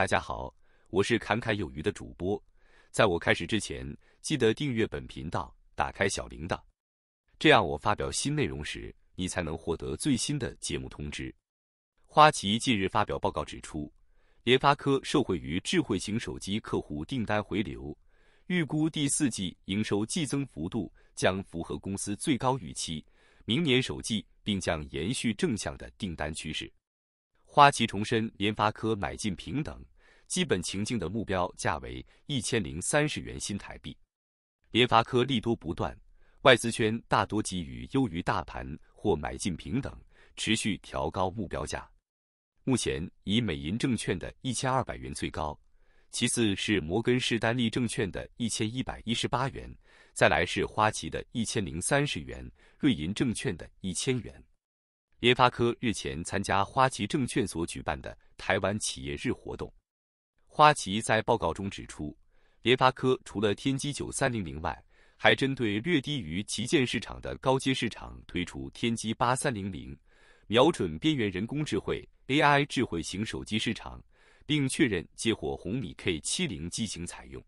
大家好，我是侃侃有余的主播。在我开始之前，记得订阅本频道，打开小铃铛，这样我发表新内容时，你才能获得最新的节目通知。花旗近日发表报告指出，联发科受惠于智慧型手机客户订单回流，预估第四季营收季增幅度将符合公司最高预期，明年首季并将延续正向的订单趋势。花旗重申，联发科买进平等。基本情境的目标价为一千零三十元新台币。联发科利多不断，外资圈大多给予优于大盘或买进平等，持续调高目标价。目前以美银证券的一千二百元最高，其次是摩根士丹利证券的一千一百一十八元，再来是花旗的一千零三十元，瑞银证券的一千元。联发科日前参加花旗证券所举办的台湾企业日活动。花旗在报告中指出，联发科除了天玑九三零零外，还针对略低于旗舰市场的高阶市场推出天玑八三零零，瞄准边缘人工智慧 AI 智慧型手机市场，并确认接获红米 K 七零机型采用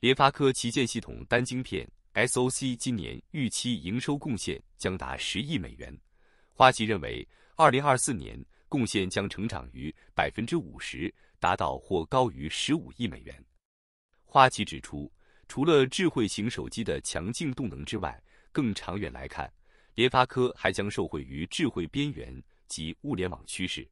联发科旗舰系统单晶片 SOC。今年预期营收贡献将达十亿美元，花旗认为，二零二四年贡献将成长于百分之五十。达到或高于十五亿美元。花旗指出，除了智慧型手机的强劲动能之外，更长远来看，联发科还将受惠于智慧边缘及物联网趋势。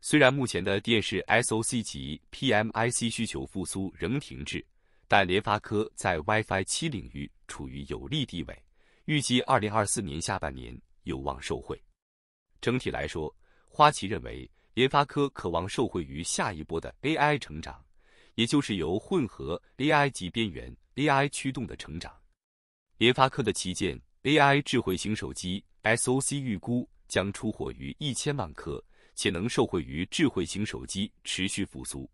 虽然目前的电视 SOC 级 PMIC 需求复苏仍停滞，但联发科在 WiFi 七领域处于有利地位，预计二零二四年下半年有望受惠。整体来说，花旗认为。联发科渴望受惠于下一波的 AI 成长，也就是由混合 AI 及边缘 AI 驱动的成长。联发科的旗舰 AI 智慧型手机 SOC 预估将出货于一千万颗，且能受惠于智慧型手机持续复苏。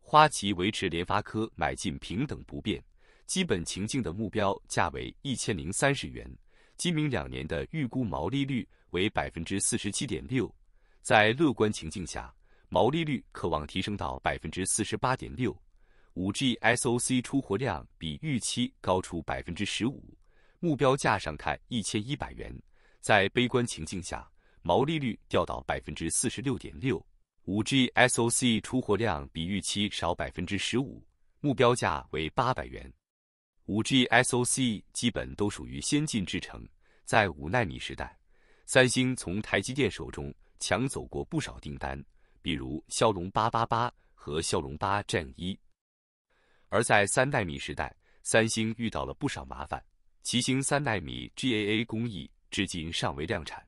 花旗维持联发科买进平等不变，基本情境的目标价为一千零三十元。今明两年的预估毛利率为百分之四十七点六。在乐观情境下，毛利率可望提升到百分之四十八点六，五 G SOC 出货量比预期高出百分之十五，目标价上看一千一百元。在悲观情境下，毛利率掉到百分之四十六点六，五 G SOC 出货量比预期少百分之十五，目标价为八百元。五 G SOC 基本都属于先进制程，在五纳米时代，三星从台积电手中。抢走过不少订单，比如骁龙八八八和骁龙八 Gen 一。而在三纳米时代，三星遇到了不少麻烦。其星三纳米 GAA 工艺至今尚未量产。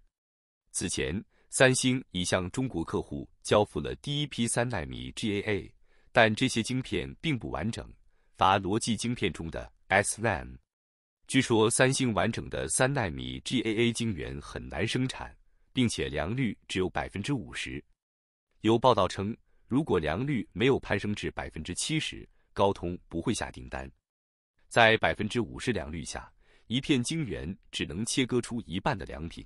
此前，三星已向中国客户交付了第一批三纳米 GAA，但这些晶片并不完整，乏逻辑晶片中的 SLM。据说，三星完整的三纳米 GAA 晶圆很难生产。并且良率只有百分之五十。有报道称，如果良率没有攀升至百分之七十，高通不会下订单。在百分之五十良率下，一片晶圆只能切割出一半的良品，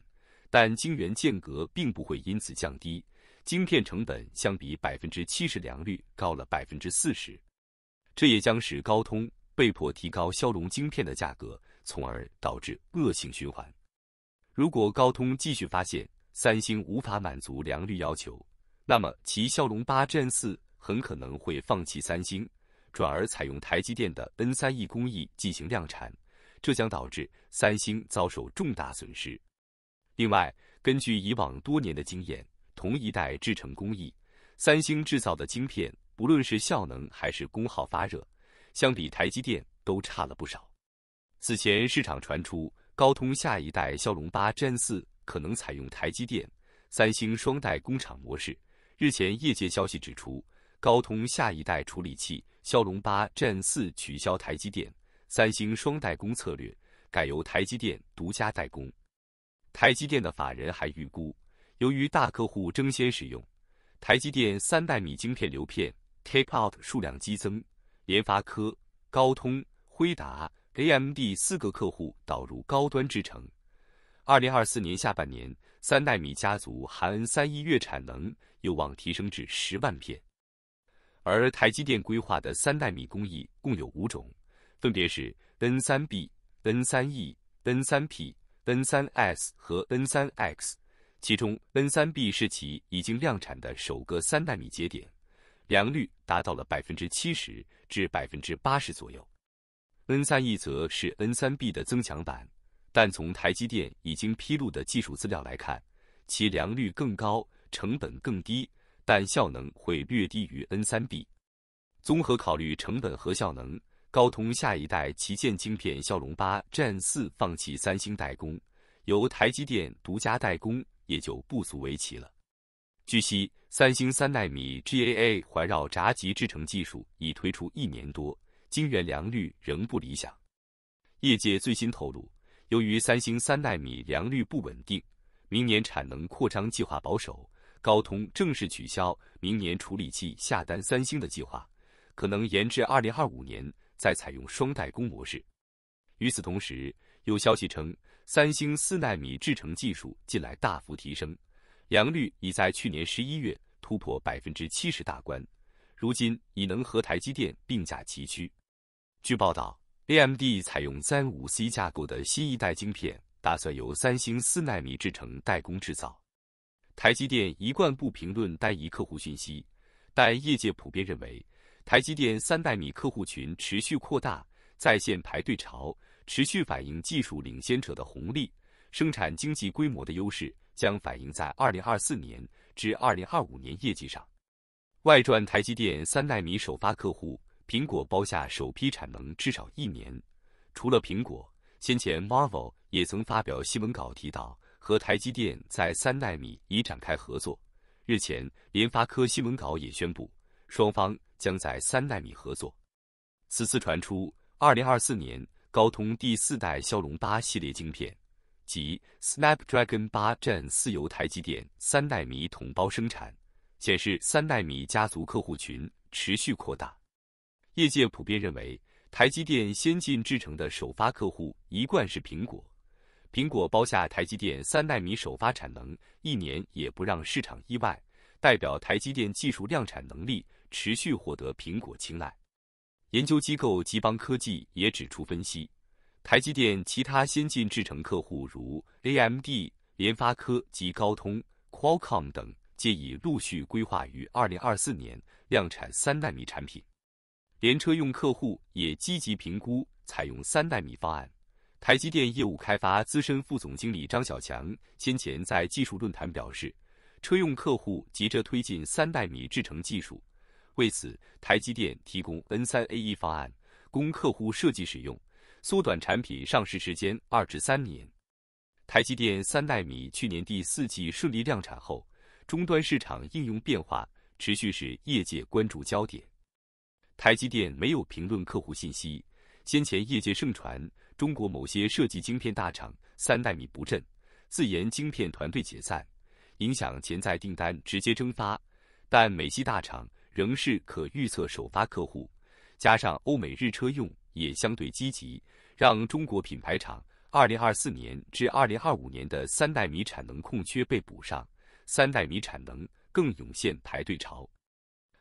但晶圆间隔并不会因此降低，晶片成本相比百分之七十良率高了百分之四十。这也将使高通被迫提高骁龙晶片的价格，从而导致恶性循环。如果高通继续发现，三星无法满足良率要求，那么其骁龙八 Gen 四很可能会放弃三星，转而采用台积电的 N 三 E 工艺进行量产，这将导致三星遭受重大损失。另外，根据以往多年的经验，同一代制程工艺，三星制造的晶片，不论是效能还是功耗发热，相比台积电都差了不少。此前市场传出高通下一代骁龙八 Gen 四。可能采用台积电、三星双代工厂模式。日前，业界消息指出，高通下一代处理器骁龙八 Gen 四取消台积电、三星双代工策略，改由台积电独家代工。台积电的法人还预估，由于大客户争先使用，台积电三代米晶片流片 （tape out） 数量激增，联发科、高通、辉达、AMD 四个客户导入高端制程。二零二四年下半年，三纳米家族 N 三 E 月产能有望提升至十万片。而台积电规划的三纳米工艺共有五种，分别是 N 三 B、N 三 E、N 三 P、N 三 S 和 N 三 X。其中 N 三 B 是其已经量产的首个三纳米节点，良率达到了百分之七十至百分之八十左右。N 三 E 则是 N 三 B 的增强版。但从台积电已经披露的技术资料来看，其良率更高，成本更低，但效能会略低于 N3B。综合考虑成本和效能，高通下一代旗舰芯片骁龙八战四放弃三星代工，由台积电独家代工也就不足为奇了。据悉，三星三纳米 GAA 环绕闸极制程技术已推出一年多，晶圆良率仍不理想。业界最新透露。由于三星三纳米良率不稳定，明年产能扩张计划保守。高通正式取消明年处理器下单三星的计划，可能延至二零二五年再采用双代工模式。与此同时，有消息称，三星四纳米制程技术近来大幅提升，良率已在去年十一月突破百分之七十大关，如今已能和台积电并驾齐驱。据报道。AMD 采用 35C 架构的新一代晶片，打算由三星4纳米制成代工制造。台积电一贯不评论单一客户讯息，但业界普遍认为，台积电3纳米客户群持续扩大，在线排队潮持续反映技术领先者的红利，生产经济规模的优势将反映在2024年至2025年业绩上。外传台积电3纳米首发客户。苹果包下首批产能至少一年。除了苹果，先前 m a r v e l 也曾发表新闻稿提到和台积电在三纳米已展开合作。日前，联发科新闻稿也宣布双方将在三纳米合作。此次传出，二零二四年高通第四代骁龙八系列晶片即 Snapdragon 八 Gen 四由台积电三纳米统包生产，显示三纳米家族客户群持续扩大。业界普遍认为，台积电先进制程的首发客户一贯是苹果。苹果包下台积电三纳米首发产能，一年也不让市场意外，代表台积电技术量产能力持续获得苹果青睐。研究机构吉邦科技也指出分析，台积电其他先进制程客户如 AMD、联发科及高通、Qualcomm 等，皆已陆续规划于2024年量产三纳米产品。连车用客户也积极评估采用三代米方案。台积电业务开发资深副总经理张小强先前在技术论坛表示，车用客户急着推进三代米制程技术，为此台积电提供 N3AE 方案供客户设计使用，缩短产品上市时间二至三年。台积电三代米去年第四季顺利量产后，终端市场应用变化持续是业界关注焦点。台积电没有评论客户信息。先前业界盛传中国某些设计晶片大厂三纳米不振，自研晶片团队解散，影响潜在订单直接蒸发。但美系大厂仍是可预测首发客户，加上欧美日车用也相对积极，让中国品牌厂2024年至2025年的三纳米产能空缺被补上，三纳米产能更涌现排队潮。